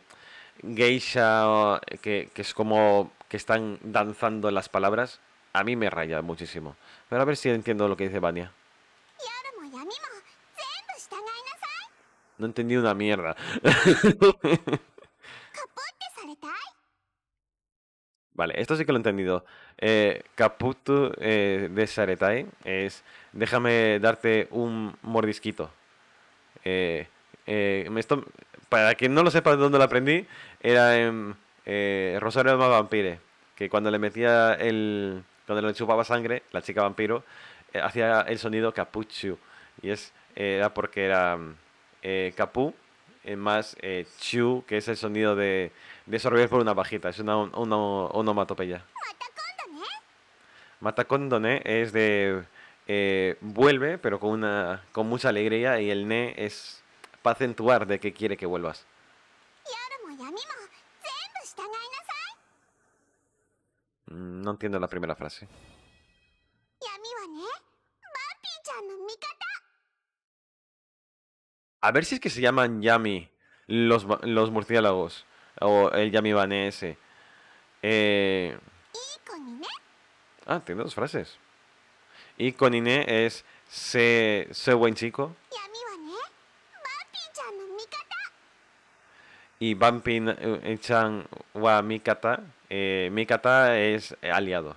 geisha, que, es como que están danzando las palabras, a mí me raya muchísimo. Pero a ver si entiendo lo que dice Bania No entendí una mierda. vale, esto sí que lo he entendido. Eh, eh, de Saretai es déjame darte un mordisquito. Eh, eh, para quien no lo sepa de dónde lo aprendí, era en eh, Rosario de Vampire, que cuando le metía el. cuando le chupaba sangre, la chica vampiro, eh, hacía el sonido capuchu. Y es, era porque era capú más chu, que es el sonido de, de sorber por una bajita, es una, onomatopeya. Matacondone es de vuelve, pero con una con mucha alegría y el ne es acentuar de que quiere que vuelvas. No entiendo la primera frase. A ver si es que se llaman Yami los, los murciélagos. O el Yami Bane ese. Eh... Ah, tiene dos frases. Y Konine es se, se buen chico. y Bumpin eh, Chan wa Mikata. Eh, Mikata es aliado.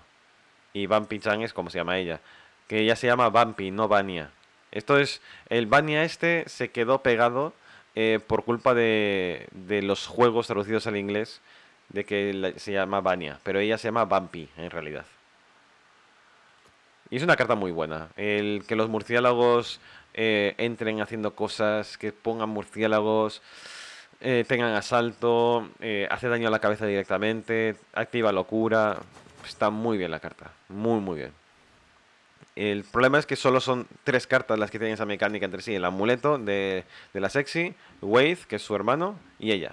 Y bampi Chan es como se llama ella. Que ella se llama Bumpy, no Bania. Esto es. El Bania este se quedó pegado eh, por culpa de, de, los juegos traducidos al inglés. De que se llama Bania. Pero ella se llama Bumpy en realidad. Y es una carta muy buena. El que los murciélagos entren haciendo cosas. Que pongan murciélagos. Eh, tengan asalto, eh, hace daño a la cabeza directamente, activa locura. Está muy bien la carta, muy, muy bien. El problema es que solo son tres cartas las que tienen esa mecánica entre sí: el amuleto de, de la sexy, Wade, que es su hermano, y ella.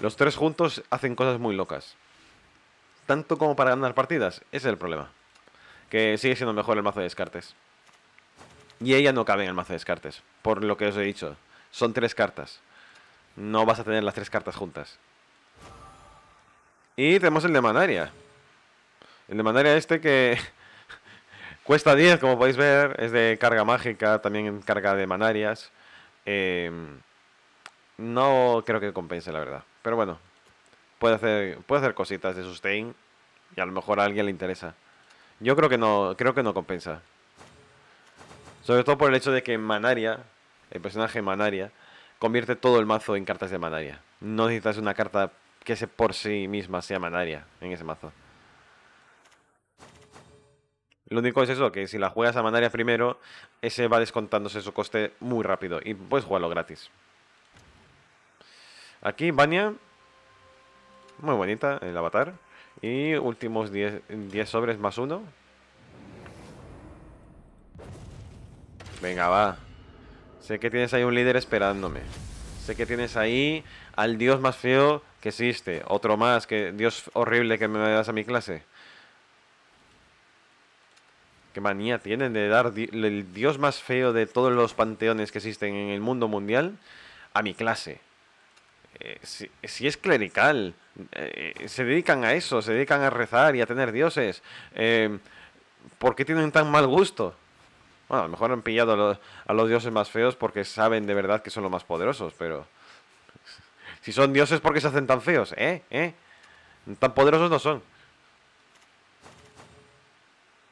Los tres juntos hacen cosas muy locas. Tanto como para ganar partidas, ese es el problema. Que sigue siendo mejor el mazo de descartes. Y ella no cabe en el mazo de descartes, por lo que os he dicho son tres cartas. No vas a tener las tres cartas juntas. Y tenemos el de Manaria. El de Manaria este que cuesta 10, como podéis ver. Es de carga mágica, también carga de Manarias. Eh, no creo que compense, la verdad. Pero bueno, puede hacer, puede hacer cositas de sustain y a lo mejor a alguien le interesa. Yo creo que no, creo que no compensa. Sobre todo por el hecho de que Manaria el personaje Manaria, convierte todo el mazo en cartas de Manaria. No necesitas una carta que se por sí misma sea Manaria en ese mazo. Lo único es eso, que si la juegas a Manaria primero, ese va descontándose su coste muy rápido y puedes jugarlo gratis. Aquí, Bania. Muy bonita el avatar. Y últimos 10 sobres más uno. Venga, va. Sé que tienes ahí un líder esperándome. Sé que tienes ahí al dios más feo que existe. Otro más, que dios horrible que me das a mi clase. Qué manía tienen de dar el dios más feo de todos los panteones que existen en el mundo mundial a mi clase. Eh, si, es clerical, eh, se dedican a eso, se dedican a rezar y a tener dioses. Eh, ¿Por qué tienen tan mal gusto? Bueno, a lo mejor han pillado a los, dioses más feos porque saben de verdad que son los más poderosos, pero... Si son dioses, porque se hacen tan feos? ¿Eh? ¿Eh? Tan poderosos no son.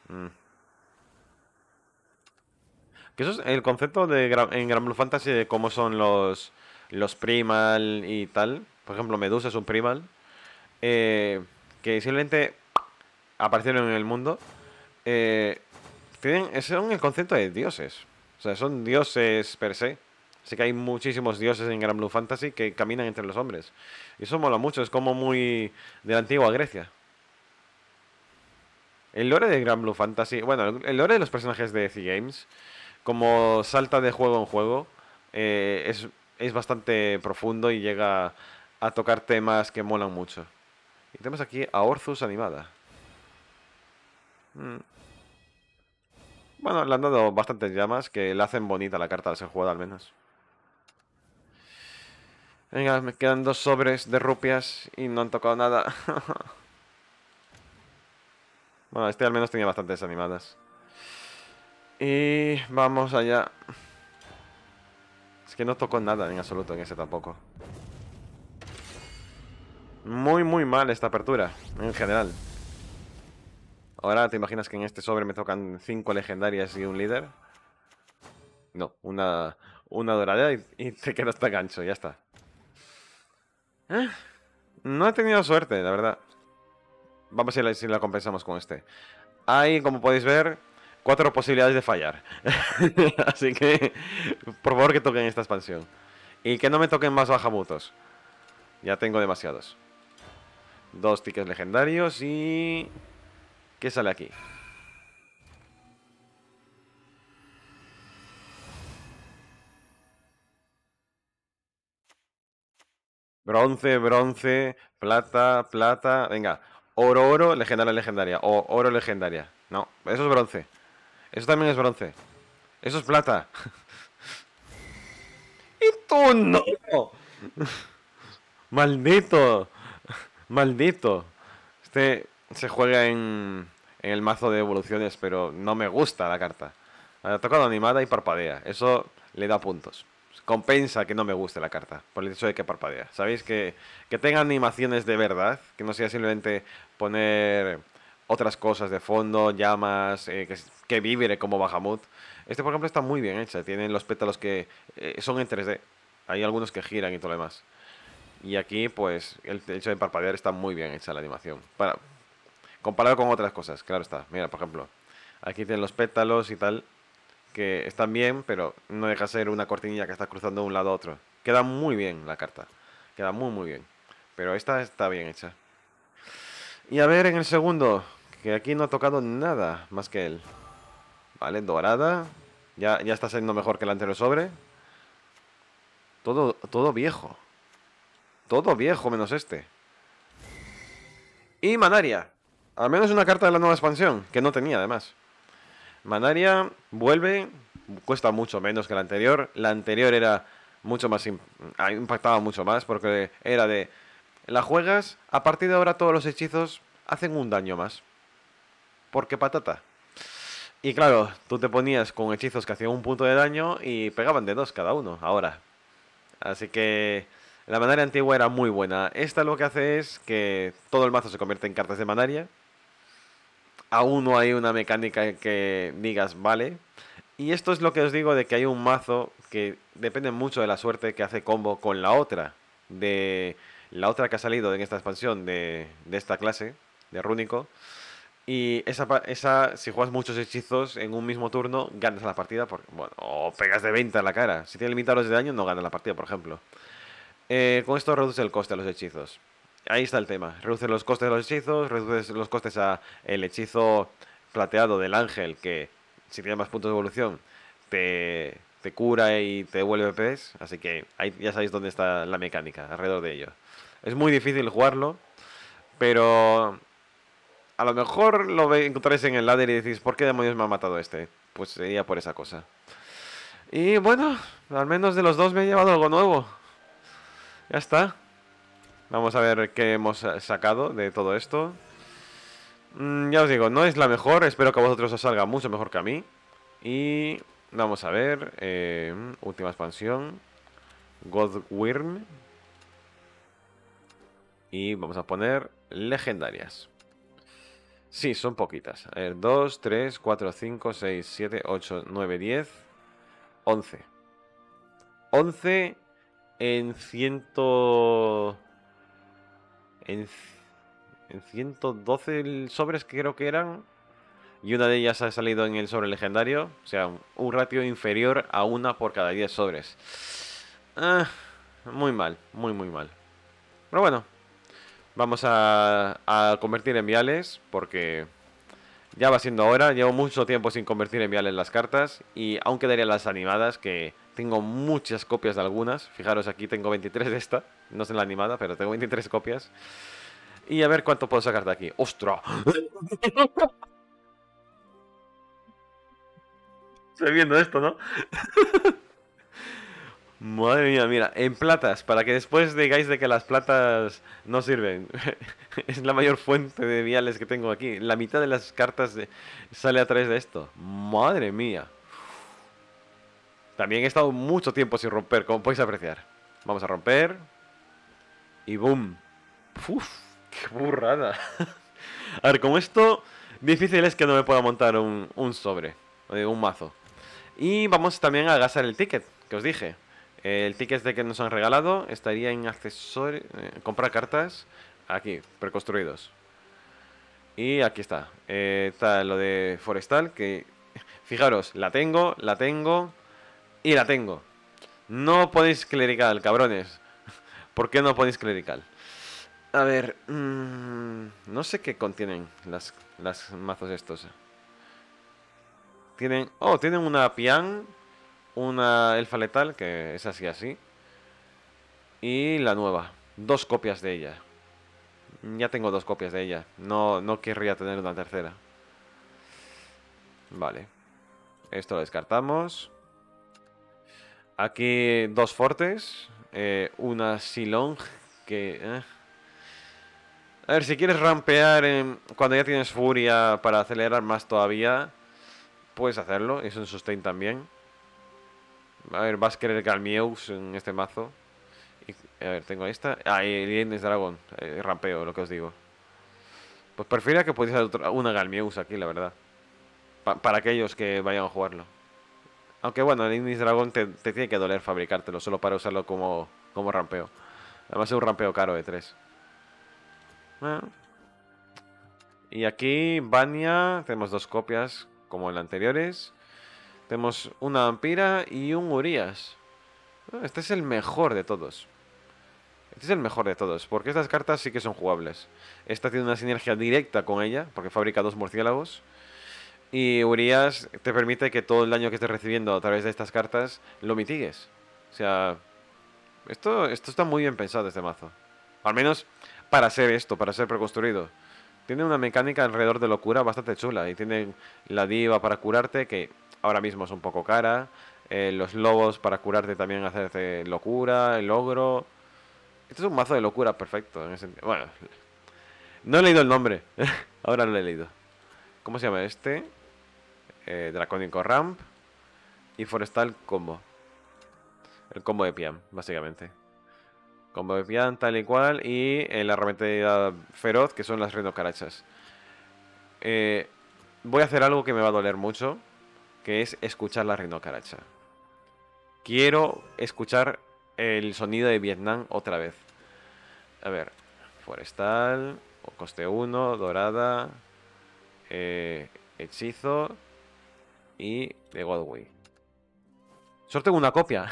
Mm. Que eso es el concepto de en Gran Blue Fantasy de cómo son los, los primal y tal. Por ejemplo, Medusa es un primal. Eh, que simplemente aparecieron en el mundo. Eh, son el concepto de dioses. O sea, son dioses per se. Así que hay muchísimos dioses en Gran Blue Fantasy que caminan entre los hombres. Y eso mola mucho, es como muy de la antigua Grecia. El lore de Gran Blue Fantasy, bueno, el lore de los personajes de The Games, como salta de juego en juego, eh, es, bastante profundo y llega a tocar temas que molan mucho. Y tenemos aquí a Orthus animada. Mm. Bueno, le han dado bastantes llamas que le hacen bonita la carta las ser jugado al menos. Venga, me quedan dos sobres de rupias y no han tocado nada. bueno, este al menos tenía bastantes animadas. Y vamos allá. Es que no tocó nada en absoluto en ese tampoco. Muy, muy mal esta apertura, en general. Ahora te imaginas que en este sobre me tocan cinco legendarias y un líder. No, una, una dorada y, te quedas tan gancho, ya está. Eh, no he tenido suerte, la verdad. Vamos a ver si la compensamos con este. Hay, como podéis ver, cuatro posibilidades de fallar. Así que, por favor, que toquen esta expansión. Y que no me toquen más bajabutos. Ya tengo demasiados. Dos tickets legendarios y... ¿Qué sale aquí? Bronce, bronce, plata, plata. Venga, oro, oro, legendaria, legendaria. O oro, legendaria. No, eso es bronce. Eso también es bronce. Eso es plata. ¡Y no! ¡Maldito! ¡Maldito! Este se juega en en el mazo de evoluciones, pero no me gusta la carta. ha tocado animada y parpadea. Eso le da puntos. Compensa que no me guste la carta, por el hecho de que parpadea. ¿Sabéis? Que, que tenga animaciones de verdad, que no sea simplemente poner otras cosas de fondo, llamas, eh, que, que vibre como Bahamut. Este, por ejemplo, está muy bien hecha. Tienen los pétalos que eh, son en 3D. Hay algunos que giran y todo lo demás. Y aquí, pues, el hecho de parpadear está muy bien hecha la animación. Para, Comparado con otras cosas, claro está. Mira, por ejemplo, aquí tienen los pétalos y tal, que están bien, pero no deja ser una cortinilla que está cruzando de un lado a otro. Queda muy bien la carta. Queda muy, muy bien. Pero esta está bien hecha. Y a ver en el segundo, que aquí no ha tocado nada más que él. Vale, dorada. Ya, ya está siendo mejor que el anterior sobre. Todo, todo viejo. Todo viejo menos este. Y Manaria. Al menos una carta de la nueva expansión, que no tenía además. Manaria vuelve, cuesta mucho menos que la anterior. La anterior era mucho más. Ah, impactaba mucho más porque era de. La juegas, a partir de ahora todos los hechizos hacen un daño más. Porque patata. Y claro, tú te ponías con hechizos que hacían un punto de daño y pegaban de dos cada uno, ahora. Así que la manaria antigua era muy buena. Esta lo que hace es que todo el mazo se convierte en cartas de manaria aún no hay una mecánica que digas, vale. Y esto es lo que os digo de que hay un mazo que depende mucho de la suerte que hace combo con la otra. De la otra que ha salido en esta expansión de, esta clase, de Rúnico. Y esa, si juegas muchos hechizos en un mismo turno, ganas la partida. o pegas de 20 a la cara. Si tiene limitados de daño, no ganas la partida, por ejemplo. Eh, con esto reduce el coste de los hechizos. Ahí está el tema. Reduces los costes de los hechizos, reduces los costes a el hechizo plateado del ángel, que si tiene más puntos de evolución, te, cura y te devuelve pez, Así que ahí ya sabéis dónde está la mecánica, alrededor de ello. Es muy difícil jugarlo, pero a lo mejor lo encontráis en el ladder y decís, ¿por qué demonios me ha matado este? Pues sería por esa cosa. Y bueno, al menos de los dos me he llevado algo nuevo. Ya está. Vamos a ver qué hemos sacado de todo esto. Mm, ya os digo, no es la mejor. Espero que a vosotros os salga mucho mejor que a mí. Y vamos a ver. Eh, última expansión. Godwyrm. Y vamos a poner legendarias. Sí, son poquitas. A ver, 2, 3, 4, 5, 6, 7, 8, 9, 10, 11. 11 en ciento en, 112 sobres creo que eran. Y una de ellas ha salido en el sobre legendario. O sea, un ratio inferior a una por cada 10 sobres. Ah, muy mal, muy muy mal. Pero bueno, vamos a, a convertir en viales porque ya va siendo hora. Llevo mucho tiempo sin convertir en viales las cartas. Y aún quedarían las animadas, que tengo muchas copias de algunas. Fijaros, aquí tengo 23 de esta. No sé en la animada, pero tengo 23 copias. Y a ver cuánto puedo sacar de aquí. ¡Ostras! Estoy viendo esto, ¿no? Madre mía, mira, en platas, para que después digáis de que las platas no sirven. es la mayor fuente de viales que tengo aquí. La mitad de las cartas sale a través de esto. Madre mía. También he estado mucho tiempo sin romper, como podéis apreciar. Vamos a romper y boom. Uf, qué burrada. A ver, con esto difícil es que no me pueda montar un, un sobre, eh, un mazo. Y vamos también a gastar el ticket, que os dije. El ticket de que nos han regalado estaría en accesorio eh, comprar cartas, aquí, preconstruidos. Y aquí está, eh, está lo de forestal, que fijaros, la tengo, la tengo y la tengo. No podéis clerical, cabrones. ¿Por qué no ponéis clerical? A ver, mm, no sé qué contienen las, mazos estos. Tienen, oh, tienen una pian, una elfa letal, que es así así, y la nueva. Dos copias de ella. Ya tengo dos copias de ella. No, no querría tener una tercera. Vale. Esto lo descartamos. Aquí dos fortes. Eh, una Silong que... Eh. A ver, si quieres rampear cuando ya tienes furia para acelerar más todavía, puedes hacerlo. Es un sustain también. A ver, vas a querer Galmieus en este mazo. Y, a ver, tengo esta. Ah, y dragón Dragon. Eh, rampeo, lo que os digo. Pues prefiero que pudiese una Galmieus aquí, la verdad. para aquellos que vayan a jugarlo. Aunque bueno, el Ignis Dragon te, tiene que doler fabricártelo solo para usarlo como, como rampeo. Además es un rampeo caro de tres. Ah. Y aquí, Bania, tenemos dos copias como en anteriores. Tenemos una Vampira y un Urias. Ah, este es el mejor de todos. Este es el mejor de todos, porque estas cartas sí que son jugables. Esta tiene una sinergia directa con ella, porque fabrica dos murciélagos. Y Urias te permite que todo el daño que estés recibiendo a través de estas cartas lo mitigues. O sea, esto, esto está muy bien pensado este mazo. Al menos para ser esto, para ser preconstruido. Tiene una mecánica alrededor de locura bastante chula. Y tiene la diva para curarte, que ahora mismo es un poco cara. Eh, los lobos para curarte también hacerte locura, el ogro. Esto es un mazo de locura perfecto. Bueno, no he leído el nombre. Ahora lo he leído. ¿Cómo se llama este? Eh, Dracónico Ramp y Forestal Combo. El combo de Pian, básicamente. Combo de Pian, tal y cual, y eh, la herramienta feroz, que son las Rhinocarachas. Eh, voy a hacer algo que me va a doler mucho, que es escuchar la Rhinocaracha. Quiero escuchar el sonido de Vietnam otra vez. A ver, forestal, coste 1, dorada, eh, hechizo, y de Godway. Solo tengo una copia.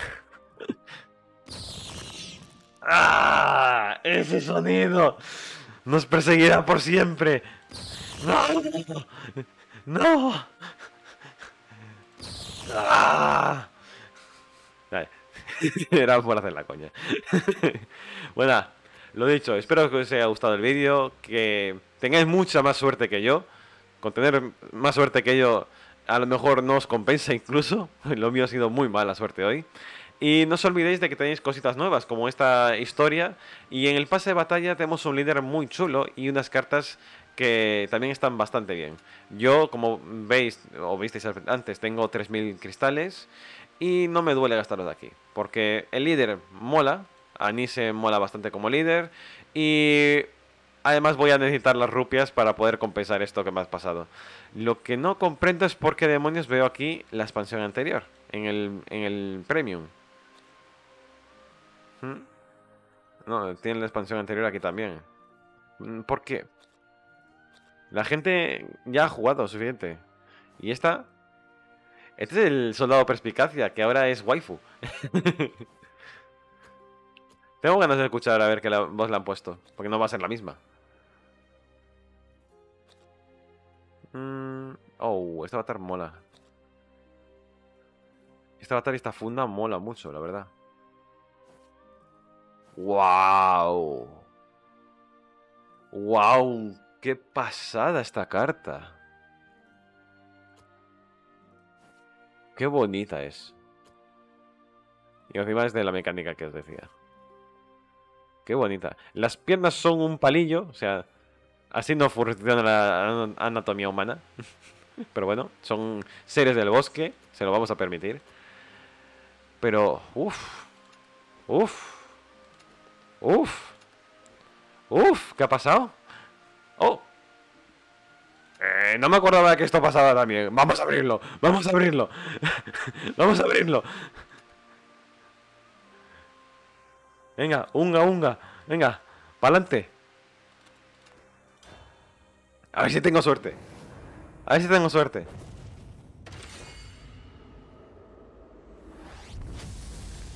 ¡Ah! ¡Ese sonido! ¡Nos perseguirá por siempre! ¡No! ¡No! ¡Ah! Vale. Era por hacer la coña. bueno, lo dicho, espero que os haya gustado el vídeo, que tengáis mucha más suerte que yo. Con tener más suerte que yo a lo mejor no os compensa incluso. Lo mío ha sido muy mala suerte hoy. Y no os olvidéis de que tenéis cositas nuevas como esta historia. Y en el pase de batalla tenemos un líder muy chulo y unas cartas que también están bastante bien. Yo, como veis o visteis antes, tengo 3.000 cristales y no me duele gastarlos de aquí. Porque el líder mola, Anise mola bastante como líder y Además voy a necesitar las rupias para poder compensar esto que me ha pasado. Lo que no comprendo es por qué demonios veo aquí la expansión anterior, en el, premium. ¿Mm? No, tiene la expansión anterior aquí también. ¿Mm? ¿Por qué? La gente ya ha jugado suficiente. Y esta... Este es el soldado perspicacia, que ahora es waifu. Tengo ganas de escuchar a ver qué voz la han puesto, porque no va a ser la misma. Oh, esta avatar mola. Esta avatar y esta funda mola mucho, la verdad. ¡Wow! ¡Wow! ¡Qué pasada esta carta! ¡Qué bonita es! Y encima es de la mecánica que os decía. ¡Qué bonita! Las piernas son un palillo, o sea, así no funciona la anatomía humana. Pero bueno, son seres del bosque, se lo vamos a permitir. Pero, uff, uff, uff, uff, ¿qué ha pasado? Oh, eh, no me acordaba que esto pasaba también. Vamos a abrirlo, vamos a abrirlo, vamos a abrirlo. Venga, unga, unga, venga, adelante A ver si tengo suerte. A ver si tengo suerte.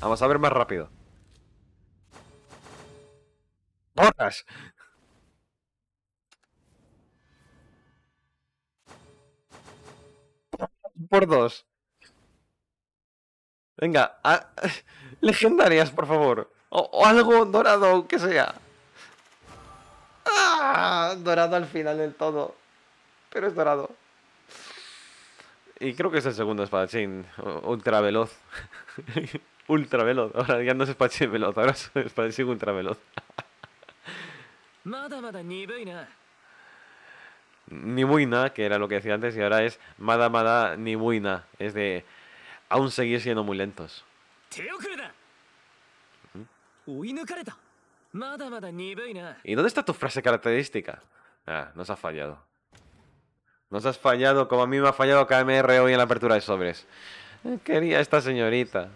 Vamos a ver más rápido. ¡Borras! Por dos. Venga, legendarias, por favor. O, algo dorado, que sea. ¡Ah! Dorado al final del todo pero dorado. Y creo que es el segundo espadachín ultra veloz. ultra veloz. Ahora ya no es espadachín veloz, ahora es espadachín ultra veloz. Ni nada, que era lo que decía antes, y ahora es Mada Mada na Es de. Aún seguir siendo muy lentos. ¿Mm? ¿Y dónde está tu frase característica? Ah, nos ha fallado. Nos has fallado como a mí me ha fallado KMR hoy en la apertura de sobres. Eh, quería esta señorita.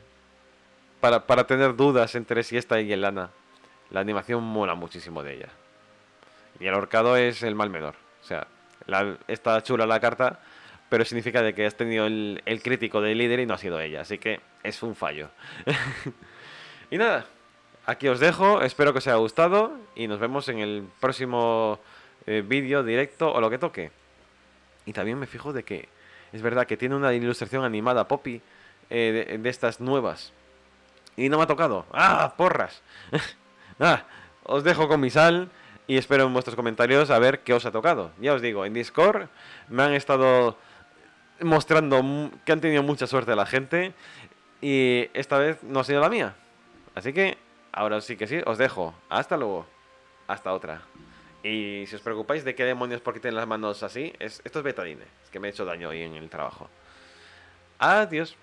Para, para tener dudas entre si esta y lana La animación mola muchísimo de ella. Y el ahorcado es el mal menor. O sea, está chula la carta, pero significa de que has tenido el, crítico del líder y no ha sido ella. Así que es un fallo. y nada, aquí os dejo. Espero que os haya gustado y nos vemos en el próximo eh, vídeo, directo o lo que toque. Y también me fijo de que es verdad que tiene una ilustración animada Poppy eh, de, estas nuevas. Y no me ha tocado. ¡Ah, porras! ah, os dejo con mi sal y espero en vuestros comentarios a ver qué os ha tocado. Ya os digo, en Discord me han estado mostrando que han tenido mucha suerte la gente y esta vez no ha sido la mía. Así que ahora sí que sí, os dejo. Hasta luego. Hasta otra. Y si os preocupáis de qué demonios porque tienen las manos así, es, esto es betadine. Es que me he hecho daño hoy en el trabajo. Adiós.